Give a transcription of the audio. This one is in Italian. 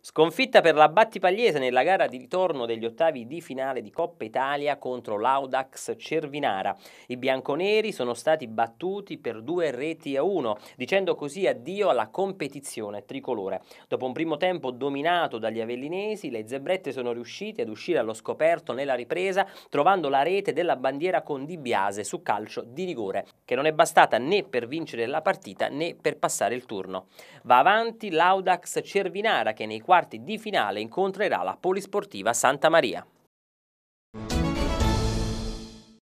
Sconfitta per la Battipagliese nella gara di ritorno degli ottavi di finale di Coppa Italia contro l'Audax Cervinara. I bianconeri sono stati battuti per due reti a uno, dicendo così addio alla competizione tricolore. Dopo un primo tempo dominato dagli avellinesi, le zebrette sono riuscite ad uscire allo scoperto nella ripresa, trovando la rete della bandiera con Di Biase su calcio di rigore, che non è bastata né per vincere la partita né per passare il turno. Va avanti l'Audax Cervinara che nei quarti quarti di finale incontrerà la Polisportiva Santa Maria.